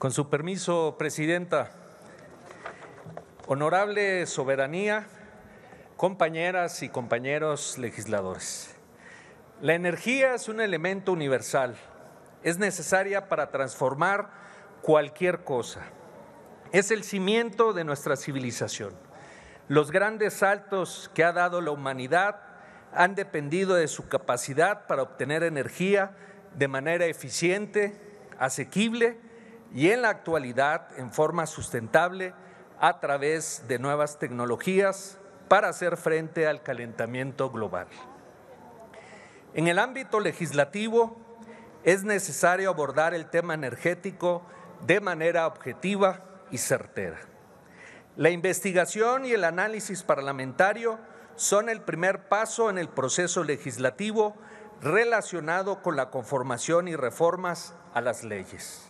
Con su permiso, Presidenta, honorable soberanía, compañeras y compañeros legisladores, la energía es un elemento universal, es necesaria para transformar cualquier cosa, es el cimiento de nuestra civilización. Los grandes saltos que ha dado la humanidad han dependido de su capacidad para obtener energía de manera eficiente, asequible, y en la actualidad en forma sustentable a través de nuevas tecnologías para hacer frente al calentamiento global. En el ámbito legislativo es necesario abordar el tema energético de manera objetiva y certera. La investigación y el análisis parlamentario son el primer paso en el proceso legislativo relacionado con la conformación y reformas a las leyes.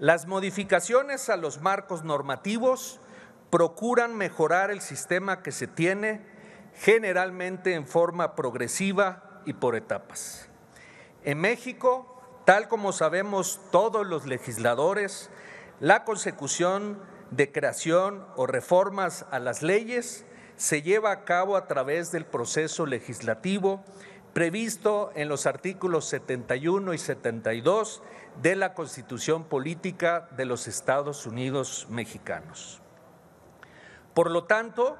Las modificaciones a los marcos normativos procuran mejorar el sistema que se tiene, generalmente en forma progresiva y por etapas. En México, tal como sabemos todos los legisladores, la consecución de creación o reformas a las leyes se lleva a cabo a través del proceso legislativo previsto en los artículos 71 y 72 de la Constitución Política de los Estados Unidos Mexicanos. Por lo tanto,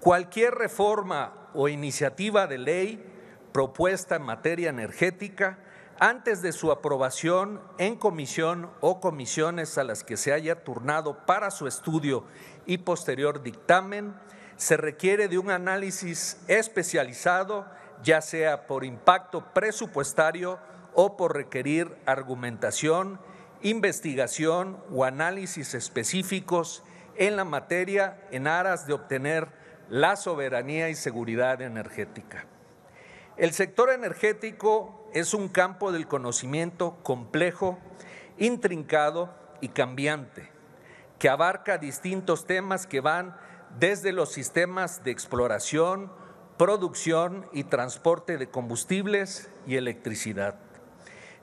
cualquier reforma o iniciativa de ley propuesta en materia energética antes de su aprobación en comisión o comisiones a las que se haya turnado para su estudio y posterior dictamen, se requiere de un análisis especializado ya sea por impacto presupuestario o por requerir argumentación, investigación o análisis específicos en la materia en aras de obtener la soberanía y seguridad energética. El sector energético es un campo del conocimiento complejo, intrincado y cambiante, que abarca distintos temas que van desde los sistemas de exploración, producción y transporte de combustibles y electricidad.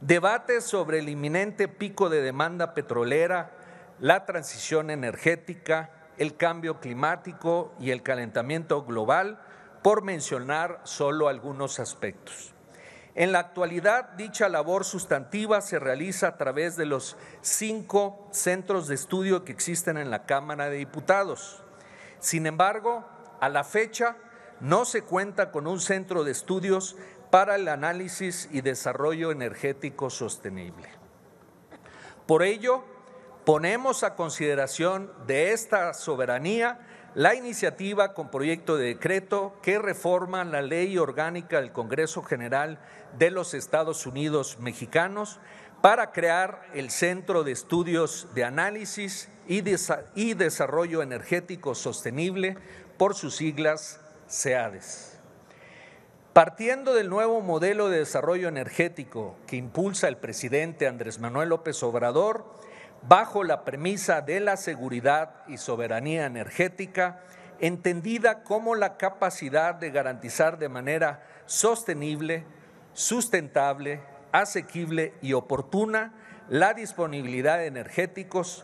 Debates sobre el inminente pico de demanda petrolera, la transición energética, el cambio climático y el calentamiento global, por mencionar solo algunos aspectos. En la actualidad, dicha labor sustantiva se realiza a través de los cinco centros de estudio que existen en la Cámara de Diputados. Sin embargo, a la fecha, no se cuenta con un centro de estudios para el análisis y desarrollo energético sostenible. Por ello, ponemos a consideración de esta soberanía la iniciativa con proyecto de decreto que reforma la ley orgánica del Congreso General de los Estados Unidos mexicanos para crear el Centro de Estudios de Análisis y, Desarrollo Energético Sostenible, por sus siglas SEADES. Partiendo del nuevo modelo de desarrollo energético que impulsa el presidente Andrés Manuel López Obrador, bajo la premisa de la seguridad y soberanía energética, entendida como la capacidad de garantizar de manera sostenible, sustentable, asequible y oportuna la disponibilidad de energéticos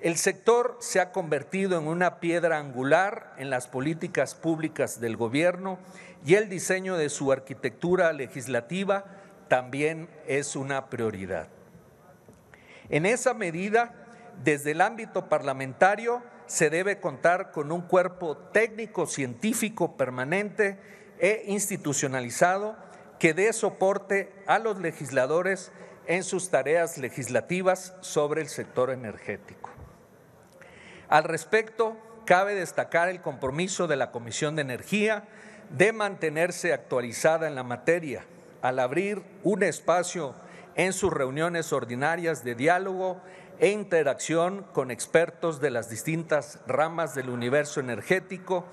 el sector se ha convertido en una piedra angular en las políticas públicas del gobierno y el diseño de su arquitectura legislativa también es una prioridad. En esa medida, desde el ámbito parlamentario se debe contar con un cuerpo técnico científico permanente e institucionalizado que dé soporte a los legisladores en sus tareas legislativas sobre el sector energético. Al respecto, cabe destacar el compromiso de la Comisión de Energía de mantenerse actualizada en la materia al abrir un espacio en sus reuniones ordinarias de diálogo e interacción con expertos de las distintas ramas del universo energético,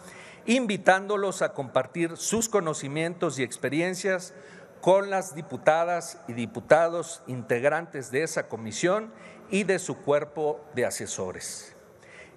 invitándolos a compartir sus conocimientos y experiencias con las diputadas y diputados integrantes de esa comisión y de su cuerpo de asesores.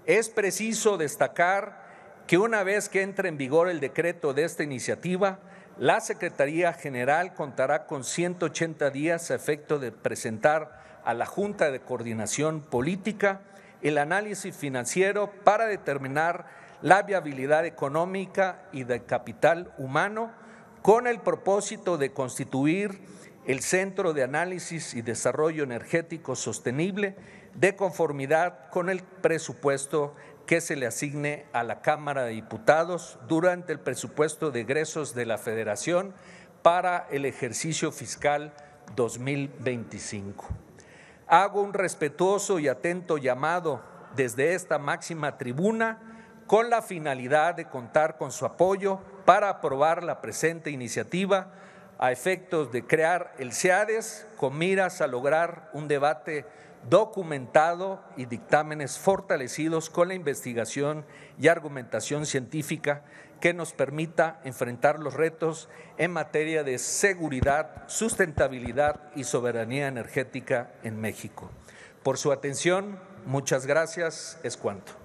Es preciso destacar que una vez que entre en vigor el decreto de esta iniciativa, la Secretaría General contará con 180 días a efecto de presentar a la Junta de Coordinación Política el análisis financiero para determinar la viabilidad económica y del capital humano con el propósito de constituir el Centro de Análisis y Desarrollo Energético Sostenible de conformidad con el presupuesto que se le asigne a la Cámara de Diputados durante el presupuesto de egresos de la Federación para el ejercicio fiscal 2025. Hago un respetuoso y atento llamado desde esta máxima tribuna con la finalidad de contar con su apoyo para aprobar la presente iniciativa a efectos de crear el SEADES con miras a lograr un debate documentado y dictámenes fortalecidos con la investigación y argumentación científica que nos permita enfrentar los retos en materia de seguridad, sustentabilidad y soberanía energética en México. Por su atención, muchas gracias. Es cuanto.